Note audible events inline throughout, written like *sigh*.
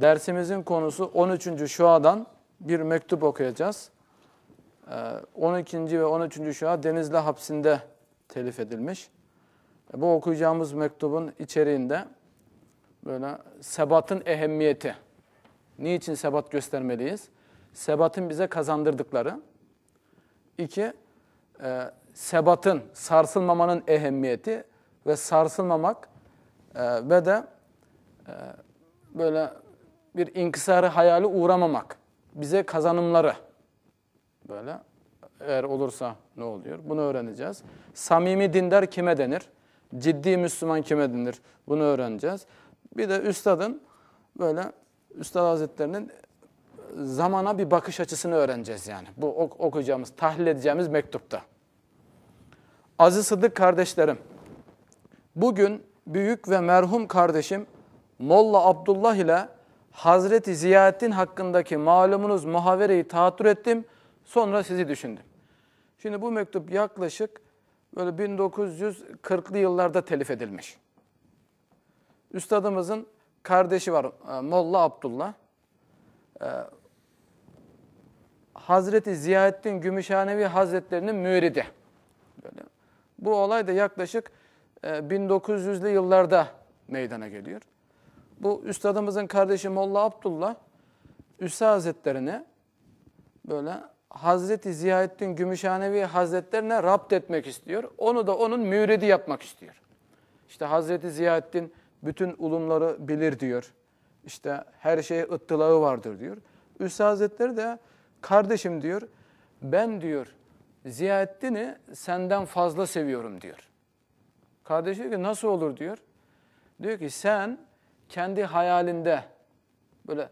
Dersimizin konusu 13. Şua'dan bir mektup okuyacağız. 12. Ee, ve 13. Şua Denizli hapsinde telif edilmiş. Ee, bu okuyacağımız mektubun içeriğinde böyle sebatın ehemmiyeti. Niçin sebat göstermeliyiz? Sebatın bize kazandırdıkları. İki, e, sebatın, sarsılmamanın ehemmiyeti ve sarsılmamak e, ve de e, böyle bir inkisarı hayali uğramamak. Bize kazanımları böyle eğer olursa ne oluyor? Bunu öğreneceğiz. Samimi dindar kime denir? Ciddi Müslüman kime denir? Bunu öğreneceğiz. Bir de üstadın böyle Üstad Hazretlerinin zamana bir bakış açısını öğreneceğiz yani. Bu ok okuyacağımız, tahlil edeceğimiz mektupta. Aziz Sıddık kardeşlerim, bugün büyük ve merhum kardeşim Molla Abdullah ile Hazreti Ziyaettin hakkındaki malumunuz muhavereyi tahattür ettim. Sonra sizi düşündüm. Şimdi bu mektup yaklaşık böyle 1940'lı yıllarda telif edilmiş. Üstadımızın kardeşi var e, Molla Abdullah. Ee, Hazreti Ziyaettin Gümüşhanevi Hazretlerinin müridi. Böyle. Bu olay da yaklaşık 1900'lü e, yıllarda meydana geliyor bu üstadımızın kardeşi Molla Abdullah Üsse Hazretlerine böyle Hazreti Ziyaettin Gümüşhanevi Hazretlerine rapt etmek istiyor. Onu da onun müridi yapmak istiyor. İşte Hazreti Ziyaettin bütün ulumları bilir diyor. İşte her şeye ıttılağı vardır diyor. Üsse Hazretleri de kardeşim diyor ben diyor Ziyaettin'i senden fazla seviyorum diyor. kardeşi diyor ki nasıl olur diyor. Diyor ki sen kendi hayalinde böyle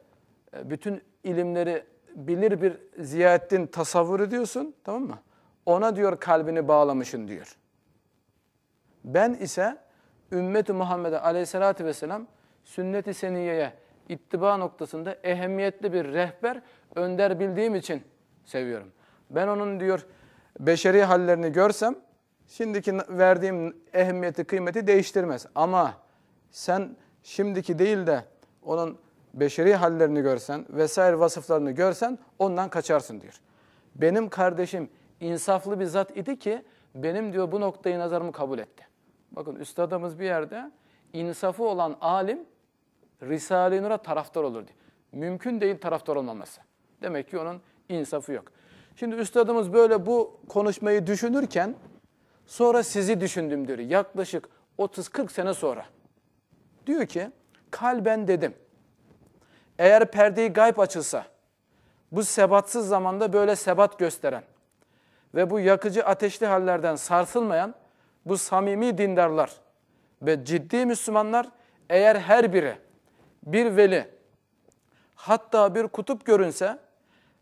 e, bütün ilimleri bilir bir Ziyaettin tasavvur ediyorsun tamam mı? Ona diyor kalbini bağlamışın diyor. Ben ise ümmeti Muhammed'e aleyhissalatü vesselam sünnet-i seniyeye ittiba noktasında ehemmiyetli bir rehber, önder bildiğim için seviyorum. Ben onun diyor beşeri hallerini görsem şimdiki verdiğim ehemmiyeti, kıymeti değiştirmez. Ama sen şimdiki değil de onun beşeri hallerini görsen vesaire vasıflarını görsen ondan kaçarsın diyor. Benim kardeşim insaflı bir zat idi ki benim diyor bu noktayı nazarımı kabul etti. Bakın üstadımız bir yerde insafı olan alim Risale-i Nur'a taraftar olur diyor. Mümkün değil taraftar olmaması. Demek ki onun insafı yok. Şimdi üstadımız böyle bu konuşmayı düşünürken sonra sizi düşündüm diyor. Yaklaşık 30-40 sene sonra. Diyor ki kalben dedim. Eğer perdeyi gayb açılsa bu sebatsız zamanda böyle sebat gösteren ve bu yakıcı ateşli hallerden sarsılmayan bu samimi dindarlar ve ciddi Müslümanlar eğer her biri bir veli hatta bir kutup görünse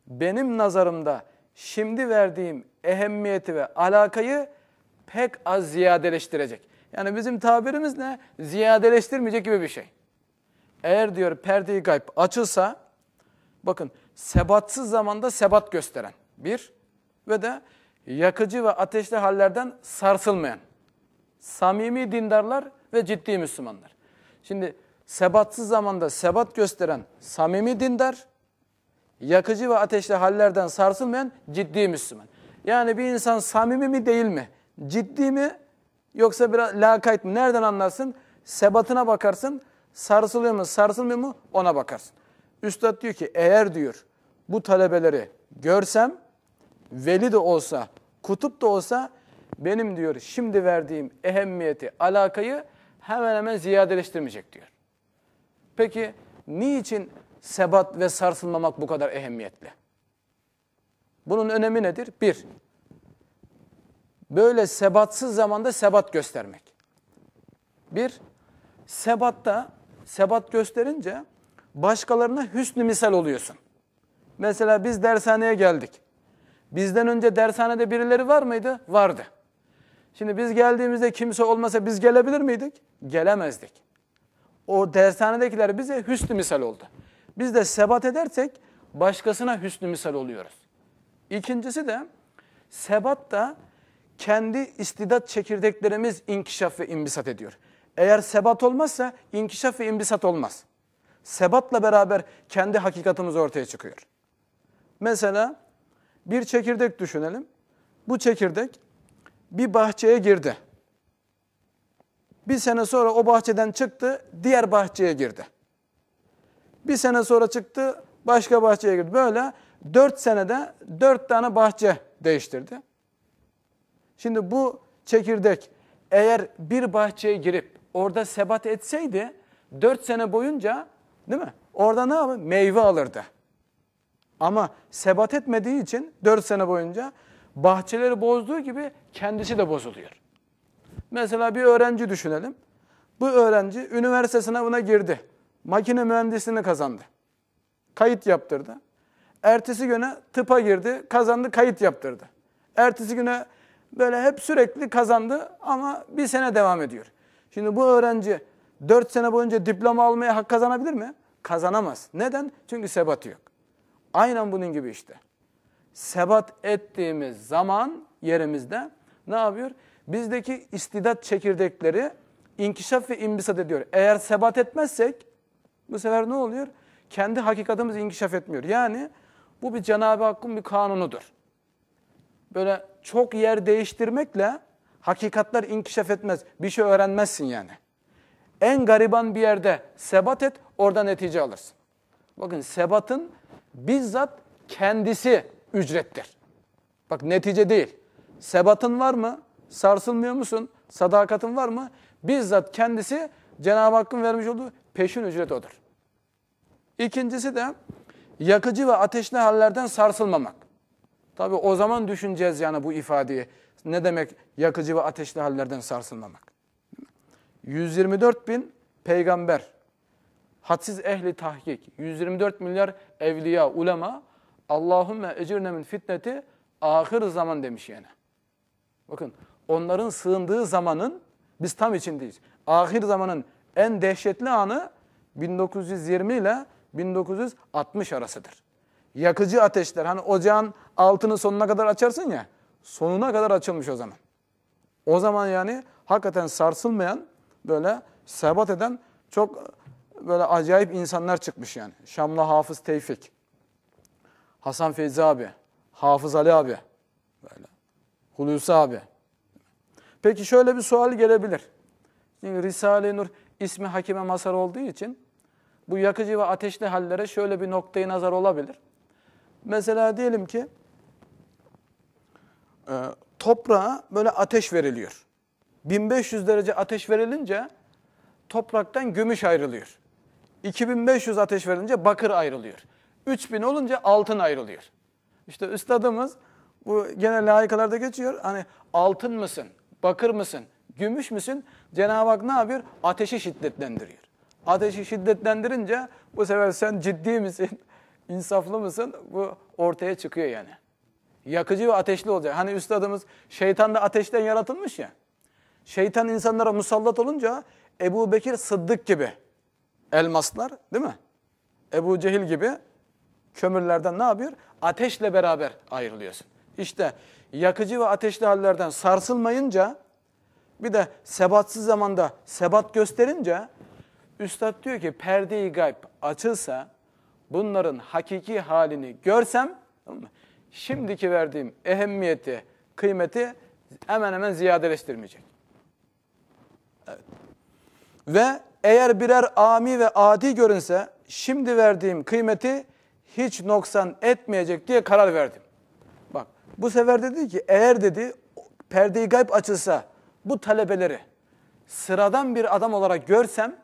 benim nazarımda şimdi verdiğim ehemmiyeti ve alakayı pek az ziyadeleştirecek. Yani bizim tabirimiz ne? Ziyadeleştirmeyecek gibi bir şey. Eğer diyor perde-i gayb açılsa, bakın sebatsız zamanda sebat gösteren bir ve de yakıcı ve ateşli hallerden sarsılmayan samimi dindarlar ve ciddi Müslümanlar. Şimdi sebatsız zamanda sebat gösteren samimi dindar, yakıcı ve ateşli hallerden sarsılmayan ciddi Müslüman. Yani bir insan samimi mi değil mi, ciddi mi Yoksa biraz lakayt mı? Nereden anlarsın? Sebatına bakarsın. Sarsılıyor mu, sarsılmıyor mu? Ona bakarsın. Üstad diyor ki eğer diyor bu talebeleri görsem veli de olsa, kutup da olsa benim diyor şimdi verdiğim ehemmiyeti, alakayı hemen hemen ziyadeleştirmeyecek diyor. Peki niçin sebat ve sarsılmamak bu kadar ehemmiyetli? Bunun önemi nedir? Bir, Böyle sebatsız zamanda sebat göstermek. Bir, sebatta sebat gösterince başkalarına hüsnü misal oluyorsun. Mesela biz dershaneye geldik. Bizden önce dershanede birileri var mıydı? Vardı. Şimdi biz geldiğimizde kimse olmasa biz gelebilir miydik? Gelemezdik. O dershanedekiler bize hüsnü misal oldu. Biz de sebat edersek başkasına hüsnü misal oluyoruz. İkincisi de sebat da kendi istidat çekirdeklerimiz inkişaf ve imbisat ediyor. Eğer sebat olmazsa inkişaf ve imbisat olmaz. Sebatla beraber kendi hakikatimiz ortaya çıkıyor. Mesela bir çekirdek düşünelim. Bu çekirdek bir bahçeye girdi. Bir sene sonra o bahçeden çıktı, diğer bahçeye girdi. Bir sene sonra çıktı, başka bahçeye girdi. Böyle dört senede dört tane bahçe değiştirdi. Şimdi bu çekirdek eğer bir bahçeye girip orada sebat etseydi 4 sene boyunca değil mi? Orada ne yapar? Meyve alırdı. Ama sebat etmediği için 4 sene boyunca bahçeleri bozduğu gibi kendisi de bozuluyor. Mesela bir öğrenci düşünelim. Bu öğrenci üniversite sınavına girdi. Makine mühendisliğini kazandı. Kayıt yaptırdı. Ertesi güne tıpa girdi, kazandı, kayıt yaptırdı. Ertesi güne böyle hep sürekli kazandı ama bir sene devam ediyor. Şimdi bu öğrenci 4 sene boyunca diploma almaya hak kazanabilir mi? Kazanamaz. Neden? Çünkü sebat yok. Aynen bunun gibi işte. Sebat ettiğimiz zaman yerimizde ne yapıyor? Bizdeki istidat çekirdekleri inkişaf ve imbisat ediyor. Eğer sebat etmezsek bu sefer ne oluyor? Kendi hakikatimiz inkişaf etmiyor. Yani bu bir Cenab-ı Hakk'ın bir kanunudur böyle çok yer değiştirmekle hakikatler inkişaf etmez. Bir şey öğrenmezsin yani. En gariban bir yerde sebat et, orada netice alırsın. Bakın sebatın bizzat kendisi ücrettir. Bak netice değil. Sebatın var mı? Sarsılmıyor musun? Sadakatin var mı? Bizzat kendisi Cenab-ı Hakk'ın vermiş olduğu peşin ücret odur. İkincisi de yakıcı ve ateşli hallerden sarsılmamak. Tabi o zaman düşüneceğiz yani bu ifadeyi. Ne demek yakıcı ve ateşli hallerden sarsılmamak? 124 bin peygamber, hadsiz ehli tahkik, 124 milyar evliya, ulema, Allahümme ecirne min fitneti ahir zaman demiş yani. Bakın onların sığındığı zamanın biz tam içindeyiz. Ahir zamanın en dehşetli anı 1920 ile 1960 arasıdır. Yakıcı ateşler hani ocağın altını sonuna kadar açarsın ya. Sonuna kadar açılmış o zaman. O zaman yani hakikaten sarsılmayan böyle sebat eden çok böyle acayip insanlar çıkmış yani. Şamlı Hafız Tevfik, Hasan Feyzi abi, Hafız Ali abi, böyle Hulusi abi. Peki şöyle bir sual gelebilir. Şimdi Risale-i Nur ismi hakime masar olduğu için bu yakıcı ve ateşli hallere şöyle bir noktayı nazar olabilir. Mesela diyelim ki e, toprağa böyle ateş veriliyor. 1500 derece ateş verilince topraktan gümüş ayrılıyor. 2500 ateş verilince bakır ayrılıyor. 3000 olunca altın ayrılıyor. İşte üstadımız bu gene layıkalarda geçiyor. Hani altın mısın, bakır mısın, gümüş müsün? Cenab-ı Hak ne yapıyor? Ateşi şiddetlendiriyor. Ateşi şiddetlendirince bu sefer sen ciddi misin, *laughs* insaflı mısın? Bu ortaya çıkıyor yani. Yakıcı ve ateşli olacak. Hani üstadımız şeytan da ateşten yaratılmış ya. Şeytan insanlara musallat olunca Ebu Bekir Sıddık gibi elmaslar değil mi? Ebu Cehil gibi kömürlerden ne yapıyor? Ateşle beraber ayrılıyorsun. İşte yakıcı ve ateşli hallerden sarsılmayınca bir de sebatsız zamanda sebat gösterince üstad diyor ki perde-i gayb açılsa bunların hakiki halini görsem şimdiki verdiğim ehemmiyeti, kıymeti hemen hemen ziyadeleştirmeyecek. Evet. Ve eğer birer ami ve adi görünse şimdi verdiğim kıymeti hiç noksan etmeyecek diye karar verdim. Bak bu sefer dedi ki eğer dedi perdeyi gayb açılsa bu talebeleri sıradan bir adam olarak görsem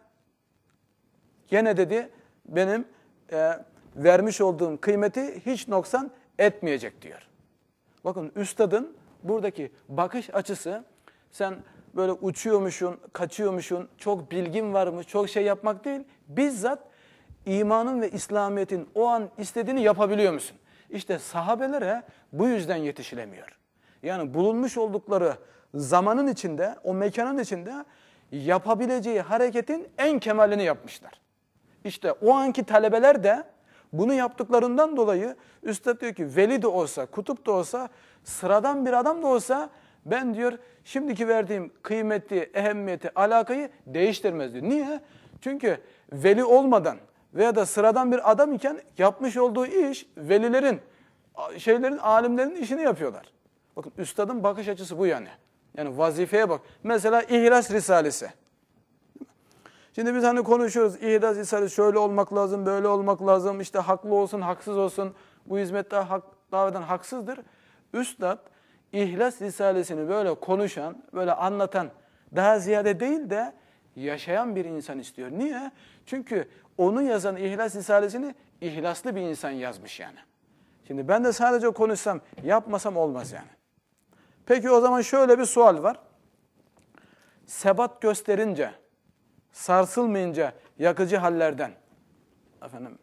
gene dedi benim e, vermiş olduğum kıymeti hiç noksan etmeyecek diyor. Bakın üstadın buradaki bakış açısı sen böyle uçuyormuşsun, kaçıyormuşsun, çok bilgin varmış, çok şey yapmak değil. Bizzat imanın ve İslamiyet'in o an istediğini yapabiliyor musun? İşte sahabelere bu yüzden yetişilemiyor. Yani bulunmuş oldukları zamanın içinde, o mekanın içinde yapabileceği hareketin en kemalini yapmışlar. İşte o anki talebeler de bunu yaptıklarından dolayı üstad diyor ki veli de olsa, kutup da olsa, sıradan bir adam da olsa ben diyor şimdiki verdiğim kıymeti, ehemmiyeti, alakayı değiştirmez diyor. Niye? Çünkü veli olmadan veya da sıradan bir adam iken yapmış olduğu iş velilerin, şeylerin, alimlerin işini yapıyorlar. Bakın üstadın bakış açısı bu yani. Yani vazifeye bak. Mesela İhlas Risalesi. Şimdi biz hani konuşuyoruz ihraz isarız şöyle olmak lazım böyle olmak lazım işte haklı olsun haksız olsun bu hizmette hak, daveden haksızdır. Üstad ihlas Risalesini böyle konuşan, böyle anlatan daha ziyade değil de yaşayan bir insan istiyor. Niye? Çünkü onu yazan ihlas Risalesini ihlaslı bir insan yazmış yani. Şimdi ben de sadece konuşsam, yapmasam olmaz yani. Peki o zaman şöyle bir sual var. Sebat gösterince sarsılmayınca yakıcı hallerden, efendim,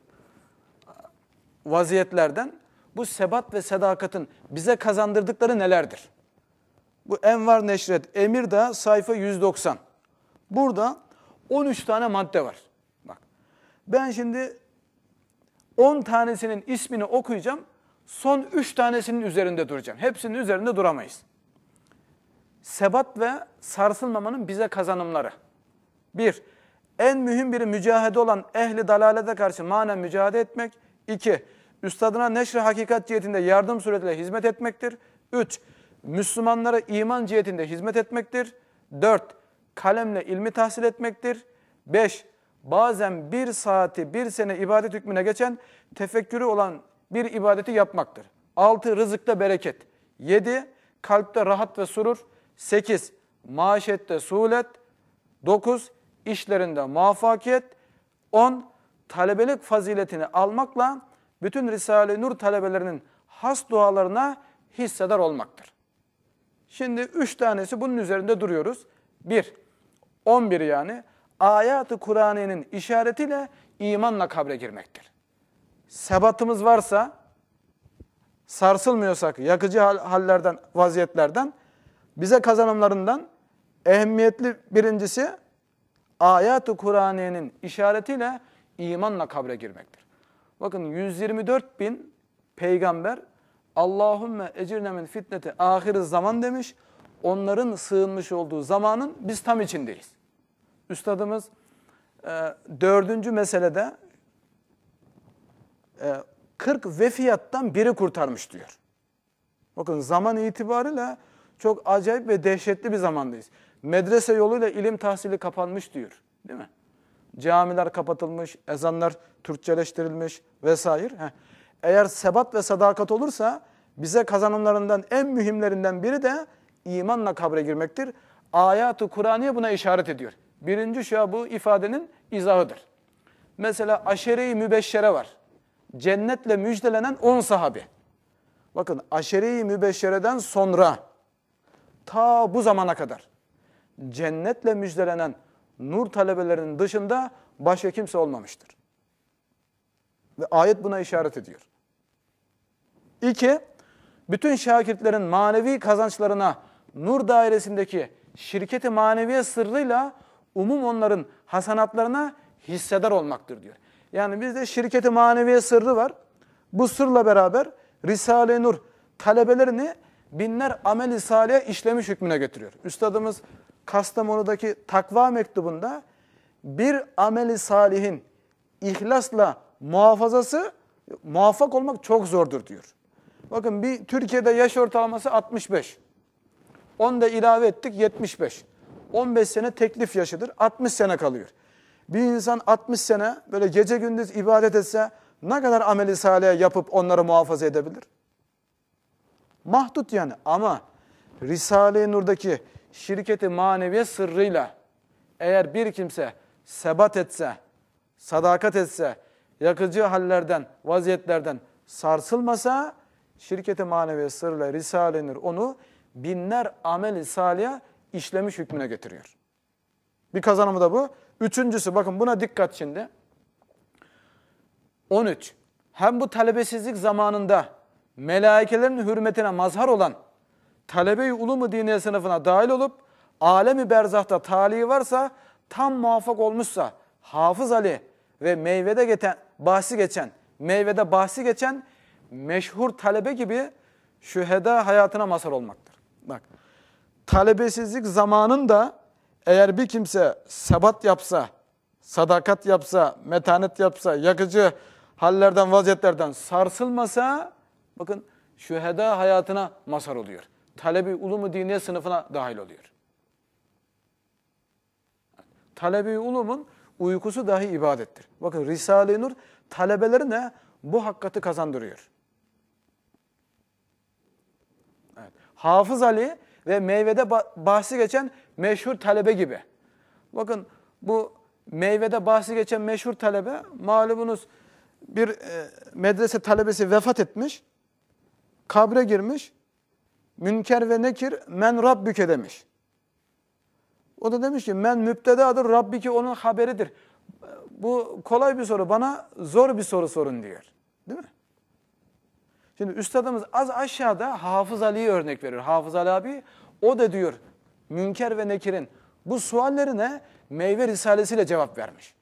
vaziyetlerden bu sebat ve sedakatin bize kazandırdıkları nelerdir? Bu Envar Neşret, Emir'da sayfa 190. Burada 13 tane madde var. Bak. Ben şimdi 10 tanesinin ismini okuyacağım. Son 3 tanesinin üzerinde duracağım. Hepsinin üzerinde duramayız. Sebat ve sarsılmamanın bize kazanımları. Bir, en mühim biri mücahede olan ehli dalalete karşı manen mücadele etmek. İki, üstadına neşri hakikat cihetinde yardım suretiyle hizmet etmektir. Üç, Müslümanlara iman cihetinde hizmet etmektir. Dört, Kalemle ilmi tahsil etmektir. Beş, Bazen bir saati bir sene ibadet hükmüne geçen tefekkürü olan bir ibadeti yapmaktır. Altı, Rızıkta bereket. Yedi, Kalpte rahat ve surur. Sekiz, Maaşette suulet. Dokuz, işlerinde muvaffakiyet. 10. Talebelik faziletini almakla bütün Risale-i Nur talebelerinin has dualarına hissedar olmaktır. Şimdi üç tanesi bunun üzerinde duruyoruz. Bir, on bir yani ayat-ı Kur'an'ın işaretiyle imanla kabre girmektir. Sebatımız varsa, sarsılmıyorsak yakıcı hallerden, vaziyetlerden, bize kazanımlarından ehemmiyetli birincisi ayat-ı Kur'aniyenin işaretiyle imanla kabre girmektir. Bakın 124 bin peygamber Allahümme ecirnemin fitneti ahiriz zaman demiş. Onların sığınmış olduğu zamanın biz tam içindeyiz. Üstadımız e, dördüncü meselede e, 40 vefiyattan biri kurtarmış diyor. Bakın zaman itibariyle çok acayip ve dehşetli bir zamandayız. Medrese yoluyla ilim tahsili kapanmış diyor. Değil mi? Camiler kapatılmış, ezanlar Türkçeleştirilmiş vesaire. Heh. Eğer sebat ve sadakat olursa bize kazanımlarından en mühimlerinden biri de imanla kabre girmektir. Ayat-ı Kur'aniye buna işaret ediyor. Birinci şu şey bu ifadenin izahıdır. Mesela aşere-i mübeşşere var. Cennetle müjdelenen on sahabe. Bakın aşere-i mübeşşereden sonra ta bu zamana kadar cennetle müjdelenen nur talebelerinin dışında başka kimse olmamıştır. Ve ayet buna işaret ediyor. İki, bütün şakirtlerin manevi kazançlarına nur dairesindeki şirketi maneviye sırrıyla umum onların hasanatlarına hissedar olmaktır diyor. Yani bizde şirketi maneviye sırrı var. Bu sırla beraber Risale-i Nur talebelerini binler amel-i salih işlemiş hükmüne getiriyor. Üstadımız Kastamonu'daki takva mektubunda bir ameli salihin ihlasla muhafazası muvaffak olmak çok zordur diyor. Bakın bir Türkiye'de yaş ortalaması 65. 10 da ilave ettik 75. 15 sene teklif yaşıdır. 60 sene kalıyor. Bir insan 60 sene böyle gece gündüz ibadet etse ne kadar ameli salih yapıp onları muhafaza edebilir? Mahdut yani ama Risale-i Nur'daki şirketi maneviye sırrıyla eğer bir kimse sebat etse, sadakat etse, yakıcı hallerden, vaziyetlerden sarsılmasa şirketi maneviye sırrıyla risale risalenir onu binler ameli salih işlemiş hükmüne getiriyor. Bir kazanımı da bu. Üçüncüsü bakın buna dikkat şimdi. 13. Hem bu talebesizlik zamanında melaikelerin hürmetine mazhar olan talebe-i ulum dine sınıfına dahil olup alemi berzahta talihi varsa tam muvaffak olmuşsa Hafız Ali ve meyvede geçen, bahsi geçen, meyvede bahsi geçen meşhur talebe gibi şüheda hayatına masal olmaktır. Bak talebesizlik zamanında eğer bir kimse sebat yapsa, sadakat yapsa, metanet yapsa, yakıcı hallerden, vaziyetlerden sarsılmasa bakın şüheda hayatına masal oluyor talebi ulumu diniye sınıfına dahil oluyor. Talebi ulumun uykusu dahi ibadettir. Bakın Risale-i Nur talebelerine bu hakikati kazandırıyor. Evet. Hafız Ali ve meyvede bahsi geçen meşhur talebe gibi. Bakın bu meyvede bahsi geçen meşhur talebe malumunuz bir e, medrese talebesi vefat etmiş. Kabre girmiş. Münker ve Nekir men rabbüke demiş. O da demiş ki men müptedadır rabbiki onun haberidir. Bu kolay bir soru bana zor bir soru sorun diyor. Değil mi? Şimdi üstadımız az aşağıda Hafız Ali'yi örnek veriyor. Hafız Ali abi o da diyor Münker ve Nekir'in bu suallerine meyve risalesiyle cevap vermiş.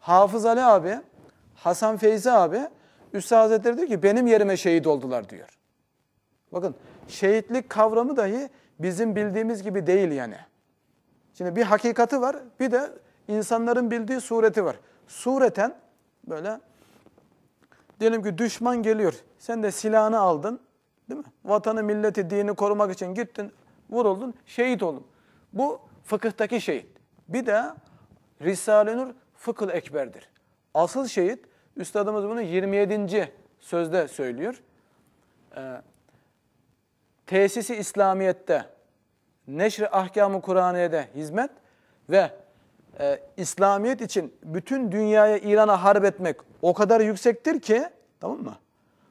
Hafız Ali abi, Hasan Feyzi abi Üstad Hazretleri diyor ki benim yerime şehit oldular diyor. Bakın şehitlik kavramı dahi bizim bildiğimiz gibi değil yani. Şimdi bir hakikati var, bir de insanların bildiği sureti var. Sureten böyle diyelim ki düşman geliyor. Sen de silahını aldın, değil mi? Vatanı, milleti, dini korumak için gittin, vuruldun, şehit oldun. Bu fıkıhtaki şehit. Bir de Risale-i Nur fıkıl ekberdir. Asıl şehit, üstadımız bunu 27. sözde söylüyor. Ee, tesisi İslamiyet'te, neşri ahkamı Kur'aniye'de hizmet ve e, İslamiyet için bütün dünyaya İran'a harp etmek o kadar yüksektir ki tamam mı?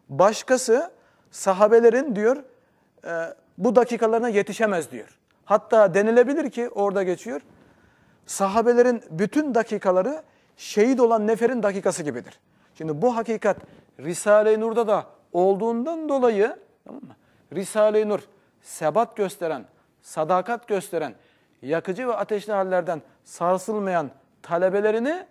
Başkası sahabelerin diyor e, bu dakikalarına yetişemez diyor. Hatta denilebilir ki orada geçiyor. Sahabelerin bütün dakikaları şehit olan neferin dakikası gibidir. Şimdi bu hakikat Risale-i Nur'da da olduğundan dolayı tamam mı? Risale-i Nur, sebat gösteren, sadakat gösteren, yakıcı ve ateşli hallerden sarsılmayan talebelerini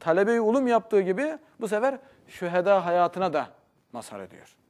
talebe-i ulum yaptığı gibi bu sefer şüheda hayatına da mazhar ediyor.